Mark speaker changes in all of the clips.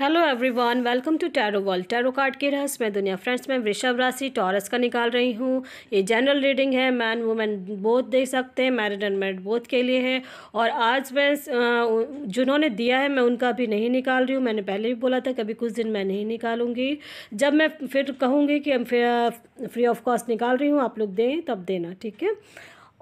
Speaker 1: Hello everyone welcome to tarot world tarot card के रहस्य मैं दुनिया फ्रेंड्स मैं वृषभ राशि टॉरस का निकाल रही हूँ ये जनरल रीडिंग है मैन वुमेन बोथ देख सकते हैं मैरिड एंड मैरिड बोथ के लिए है और आज मैं जिन्होंने दिया है मैं उनका अभी नहीं निकाल रही हूँ मैंने पहले भी बोला था कभी कुछ दिन मैं नहीं निकालूंगी जब मैं फिर कहूँगी कि फ्री ऑफ कॉस्ट निकाल रही हूँ आप लोग दें तब देना ठीक है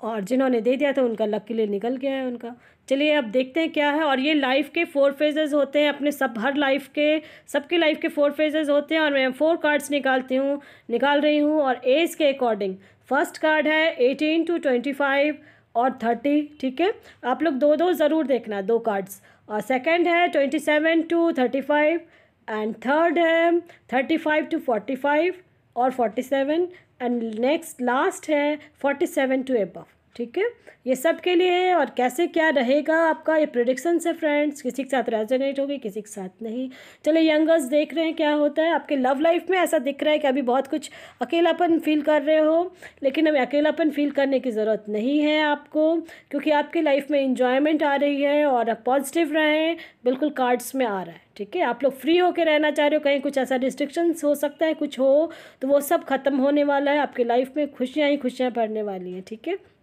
Speaker 1: और जिन्होंने दे दिया था उनका लक के लिए निकल गया है उनका चलिए अब देखते हैं क्या है और ये लाइफ के फोर फेजेस होते हैं अपने सब हर लाइफ के सबके लाइफ के फोर फेजेस होते हैं और मैं फोर कार्ड्स निकालती हूँ निकाल रही हूँ और एज के अकॉर्डिंग फर्स्ट कार्ड है एटीन टू ट्वेंटी फाइव और थर्टी ठीक है आप लोग दो दो ज़रूर देखना दो कार्ड्स और सेकेंड है twenty seven to thirty five and third है thirty five to forty five और forty seven and next last है फोर्टी सेवन टू एबव ठीक है ये सब के लिए है और कैसे क्या रहेगा आपका ये प्रोडिक्शन है फ्रेंड्स किसी के साथ रेजोनेट होगी किसी के साथ नहीं चले यंगर्स देख रहे हैं क्या होता है आपके लव लाइफ में ऐसा दिख रहा है कि अभी बहुत कुछ अकेलापन फील कर रहे हो लेकिन अभी अकेलापन फील करने की ज़रूरत नहीं है आपको क्योंकि आपकी लाइफ में इंजॉयमेंट आ रही है और आप पॉजिटिव रहें बिल्कुल कार्ड्स में आ रहा है ठीक है आप लोग फ्री होकर रहना चाह रहे हो कहीं कुछ ऐसा रिस्ट्रिक्शंस हो सकता है कुछ हो तो वो सब ख़त्म होने वाला है आपके लाइफ में खुशियाँ ही खुशियाँ पड़ने वाली हैं ठीक है थीके?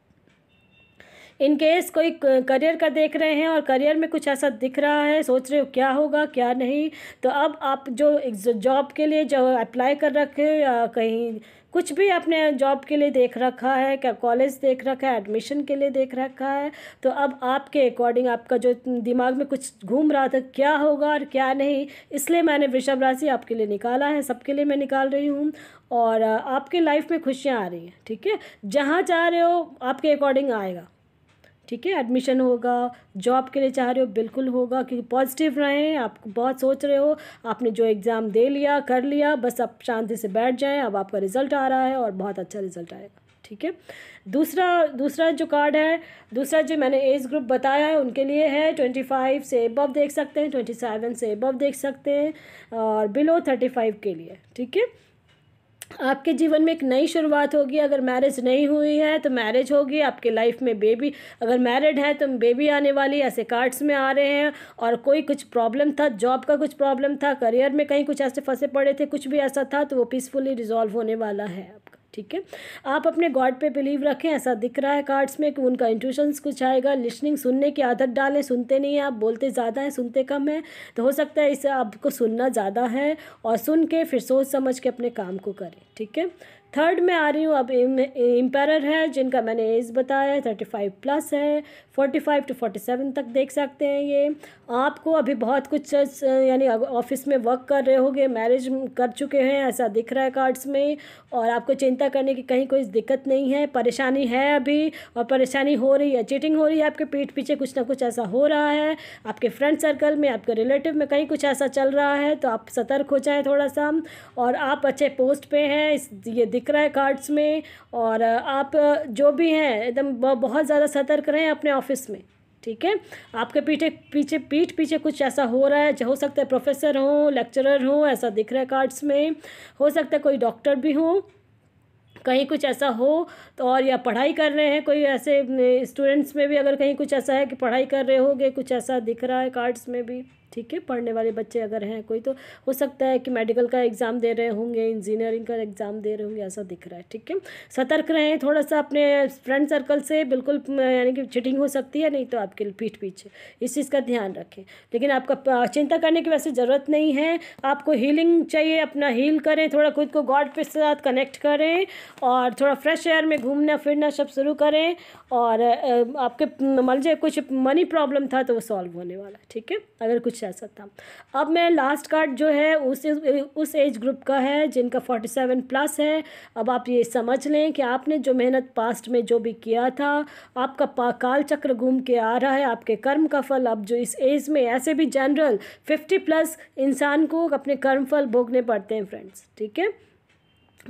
Speaker 1: इन केस कोई करियर का देख रहे हैं और करियर में कुछ ऐसा दिख रहा है सोच रहे हो क्या होगा क्या नहीं तो अब आप जो जॉब के लिए जो अप्लाई कर रखे हो या कहीं कुछ भी आपने जॉब के लिए देख रखा है क्या कॉलेज देख रखा है एडमिशन के लिए देख रखा है तो अब आपके अकॉर्डिंग आपका जो दिमाग में कुछ घूम रहा था क्या होगा और क्या नहीं इसलिए मैंने वृषभ राशि आपके लिए निकाला है सबके लिए मैं निकाल रही हूँ और आपके लाइफ में खुशियाँ आ रही हैं ठीक है जहाँ जा रहे हो आपके अकॉर्डिंग आएगा ठीक है एडमिशन होगा जॉब के लिए चाह रहे हो बिल्कुल होगा क्योंकि पॉजिटिव रहें आप बहुत सोच रहे हो आपने जो एग्ज़ाम दे लिया कर लिया बस आप शांति से बैठ जाएं अब आपका रिज़ल्ट आ रहा है और बहुत अच्छा रिज़ल्ट आएगा ठीक है दूसरा दूसरा जो कार्ड है दूसरा जो मैंने एज ग्रुप बताया है उनके लिए है ट्वेंटी फाइव से एबव देख सकते हैं ट्वेंटी सेवन से एबव देख सकते हैं और बिलो थर्टी फाइव के लिए ठीक है आपके जीवन में एक नई शुरुआत होगी अगर मैरिज नहीं हुई है तो मैरिज होगी आपके लाइफ में बेबी अगर मैरिड है तो बेबी आने वाली ऐसे कार्ड्स में आ रहे हैं और कोई कुछ प्रॉब्लम था जॉब का कुछ प्रॉब्लम था करियर में कहीं कुछ ऐसे फंसे पड़े थे कुछ भी ऐसा था तो वो पीसफुली रिजॉल्व होने वाला है आपका ठीक है आप अपने गॉड पे बिलीव रखें ऐसा दिख रहा है कार्ड्स में कि उनका इंट्यूशंस कुछ आएगा लिसनिंग सुनने की आदत डालें सुनते नहीं हैं आप बोलते ज़्यादा हैं सुनते कम हैं तो हो सकता है इसे आपको सुनना ज़्यादा है और सुन के फिर सोच समझ के अपने काम को करें ठीक है थर्ड में आ रही हूँ अब एम्पायर है जिनका मैंने एज बताया थर्टी फाइव प्लस है forty five to forty seven तक देख सकते हैं ये आपको अभी बहुत कुछ यानी ऑफिस में वर्क कर रहे होगे मैरिज कर चुके हैं ऐसा दिख रहा है कार्ड्स में और आपको चिंता करने की कहीं कोई दिक्कत नहीं है परेशानी है अभी और परेशानी हो रही है चीटिंग हो रही है आपके पीठ पीछे कुछ ना कुछ ऐसा हो रहा है आपके फ्रेंड सर्कल में आपके रिलेटिव में कहीं कुछ ऐसा चल रहा है तो आप सतर्क हो जाए थोड़ा सा और आप अच्छे पोस्ट पर हैं ये दिख दिख रहा है कार्ड्स में और आप जो भी हैं एकदम बहुत ज़्यादा सतर्क रहें अपने ऑफिस में ठीक है आपके पीछे पीछे पीठ पीछे कुछ ऐसा हो रहा है हो सकता है प्रोफेसर हो लेक्चरर हो ऐसा दिख रहा है कार्ड्स में हो सकता है कोई डॉक्टर भी हो कहीं कुछ ऐसा हो तो और या पढ़ाई कर रहे हैं कोई ऐसे स्टूडेंट्स में भी अगर कहीं कुछ ऐसा है कि पढ़ाई कर रहे होगे कुछ ऐसा दिख रहा है कार्ड्स में भी ठीक है पढ़ने वाले बच्चे अगर हैं कोई तो हो सकता है कि मेडिकल का एग्ज़ाम दे रहे होंगे इंजीनियरिंग का एग्ज़ाम दे रहे होंगे ऐसा दिख रहा है ठीक है सतर्क रहें थोड़ा सा अपने फ्रेंड सर्कल से बिल्कुल यानी कि चिटिंग हो सकती है नहीं तो आपके पीठ पीछे इस चीज़ का ध्यान रखें लेकिन आपका चिंता करने की वैसे ज़रूरत नहीं है आपको हीलिंग चाहिए अपना हील करें थोड़ा खुद को गॉड के साथ कनेक्ट करें और थोड़ा फ्रेश एयर में घूमना फिरना सब शुरू करें और आपके मान लीजिए कुछ मनी प्रॉब्लम था तो वो सॉल्व होने वाला ठीक है अगर कुछ जा सकता अब मैं लास्ट कार्ड जो है उस उस एज ग्रुप का है जिनका फोर्टी सेवन प्लस है अब आप ये समझ लें कि आपने जो मेहनत पास्ट में जो भी किया था आपका पाकाल चक्र घूम के आ रहा है आपके कर्म का फल अब जो इस एज में ऐसे भी जनरल फिफ्टी प्लस इंसान को अपने कर्म फल भोगने पड़ते हैं फ्रेंड्स ठीक है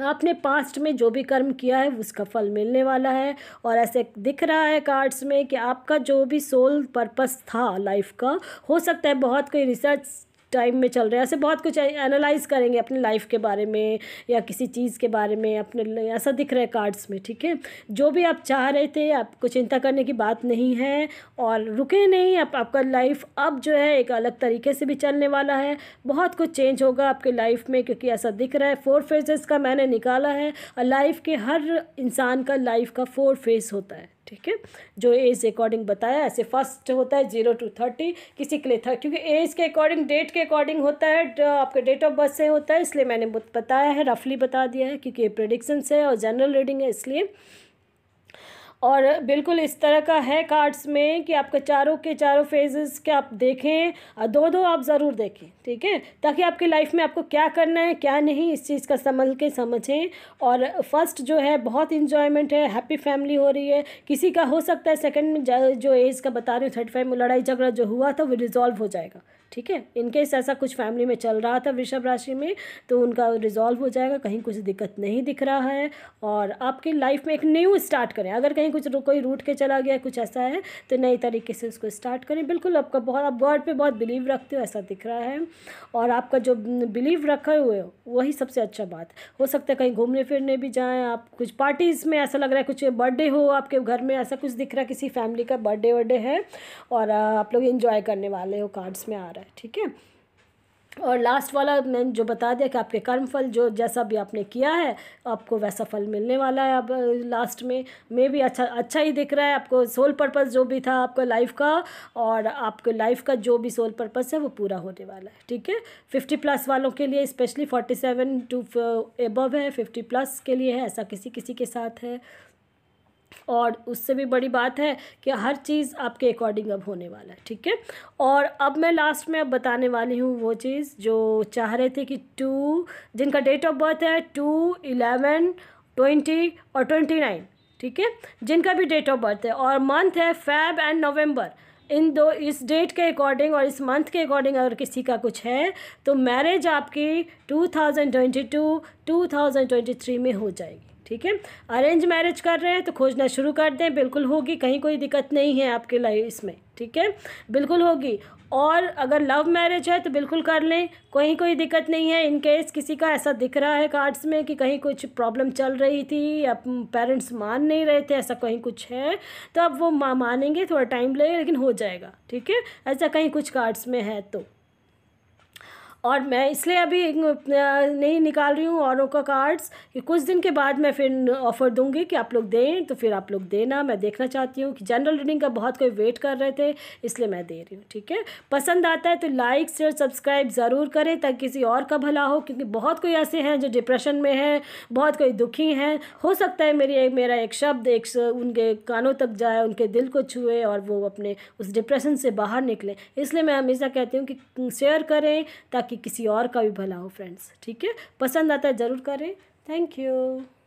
Speaker 1: आपने पास्ट में जो भी कर्म किया है उसका फल मिलने वाला है और ऐसे दिख रहा है कार्ड्स में कि आपका जो भी सोल पर्पस था लाइफ का हो सकता है बहुत कोई रिसर्च टाइम में चल रहे हैं ऐसे बहुत कुछ एनालाइज करेंगे अपने लाइफ के बारे में या किसी चीज़ के बारे में अपने ऐसा दिख रहा है कार्ड्स में ठीक है जो भी आप चाह रहे थे आपको चिंता करने की बात नहीं है और रुके नहीं आप, आपका लाइफ अब जो है एक अलग तरीके से भी चलने वाला है बहुत कुछ चेंज होगा आपके लाइफ में क्योंकि ऐसा दिख रहा है फोर फेजेस का मैंने निकाला है और लाइफ के हर इंसान का लाइफ का फोर फेज होता है ठीक है जो एज अकॉर्डिंग बताया ऐसे फर्स्ट होता है जीरो टू थर्टी किसी के लिए था क्योंकि एज के अकॉर्डिंग डेट के अकॉर्डिंग होता है आपके डेट ऑफ बर्थ से होता है इसलिए मैंने बताया है रफली बता दिया है क्योंकि ये प्रडिक्शंस है और जनरल रीडिंग है इसलिए और बिल्कुल इस तरह का है कार्ड्स में कि आपके चारों के चारों फेजेस के आप देखें और दो दो आप ज़रूर देखें ठीक है ताकि आपकी लाइफ में आपको क्या करना है क्या नहीं इस चीज़ का समझ के समझें और फर्स्ट जो है बहुत इंजॉयमेंट है हैप्पी फैमिली हो रही है किसी का हो सकता है सेकेंड में जो एज का बता रही हूँ थर्टी फाइव में लड़ाई झगड़ा जो हुआ था वो रिजॉल्व हो जाएगा ठीक है इनकेस ऐसा कुछ फैमिली में चल रहा था वृषभ राशि में तो उनका रिजॉल्व हो जाएगा कहीं कुछ दिक्कत नहीं दिख रहा है और आपकी लाइफ में एक न्यू स्टार्ट करें अगर कहीं कुछ कोई रूट के चला गया कुछ ऐसा है तो नए तरीके से उसको स्टार्ट करें बिल्कुल आपका बहुत आप गॉड पर बहुत बिलीव रखते हो ऐसा दिख रहा है और आपका जो बिलीव रखे हुए हो वही सबसे अच्छा बात हो सकता है कहीं घूमने फिरने भी जाएँ आप कुछ पार्टीज़ में ऐसा लग रहा है कुछ बर्थडे हो आपके घर में ऐसा कुछ दिख रहा है किसी फैमिली का बर्थडे वर्डे है और आप लोग इन्जॉय करने वाले हो कार्ड्स में आ रहा है है ठीक है और लास्ट वाला मैंने जो बता दिया कि आपके कर्म फल जो जैसा भी आपने किया है आपको वैसा फल मिलने वाला है अब लास्ट में मे भी अच्छा अच्छा ही दिख रहा है आपको सोल पर्पस जो भी था आपका लाइफ का और आपके लाइफ का जो भी सोल पर्पस है वो पूरा होने वाला है ठीक है फिफ्टी प्लस वालों के लिए specially forty seven to above है फिफ्टी प्लस के लिए है ऐसा किसी किसी के साथ है और उससे भी बड़ी बात है कि हर चीज़ आपके अकॉर्डिंग अब होने वाला है ठीक है और अब मैं लास्ट में अब बताने वाली हूँ वो चीज़ जो चाह रहे थे कि टू जिनका डेट ऑफ बर्थ है टू इलेवन ट्वेंटी और ट्वेंटी नाइन ठीक है जिनका भी डेट ऑफ बर्थ है और मंथ है फैब एंड नवंबर इन दो इस डेट के अकॉर्डिंग और इस मंथ के अकॉर्डिंग अगर किसी का कुछ है तो मैरिज आपकी ट्वेंटी थ्री में हो जाएगी ठीक है अरेंज मैरिज कर रहे हैं तो खोजना शुरू कर दें बिल्कुल होगी कहीं कोई दिक्कत नहीं है आपके लाइफ इसमें ठीक है बिल्कुल होगी और अगर लव मैरिज है तो बिल्कुल कर लें कहीं कोई दिक्कत नहीं है इन केस किसी का ऐसा दिख रहा है कार्ड्स में कि कहीं कुछ प्रॉब्लम चल रही थी या पेरेंट्स मान नहीं रहे थे ऐसा कहीं कुछ है तो अब वो मानेंगे थोड़ा टाइम लगेगा लेकिन हो जाएगा ठीक है ऐसा कहीं कुछ कार्ड्स में है तो और मैं इसलिए अभी नहीं निकाल रही हूँ औरों का कार्ड्स कि कुछ दिन के बाद मैं फिर ऑफ़र दूंगी कि आप लोग दें तो फिर आप लोग देना मैं देखना चाहती हूँ कि जनरल रीडिंग का बहुत कोई वेट कर रहे थे इसलिए मैं दे रही हूँ ठीक है पसंद आता है तो लाइक शेयर सब्सक्राइब ज़रूर करें ताकि किसी और का भला हो क्योंकि बहुत कोई ऐसे हैं जो डिप्रेशन में है बहुत कोई दुखी हैं हो सकता है मेरी मेरा एक शब्द एक उनके कानों तक जाए उनके दिल को छुए और वो अपने उस डिप्रेशन से बाहर निकलें इसलिए मैं हमेशा कहती हूँ कि शेयर करें ताकि ताकि किसी और का भी भला हो फ्रेंड्स ठीक है पसंद आता है ज़रूर करें थैंक यू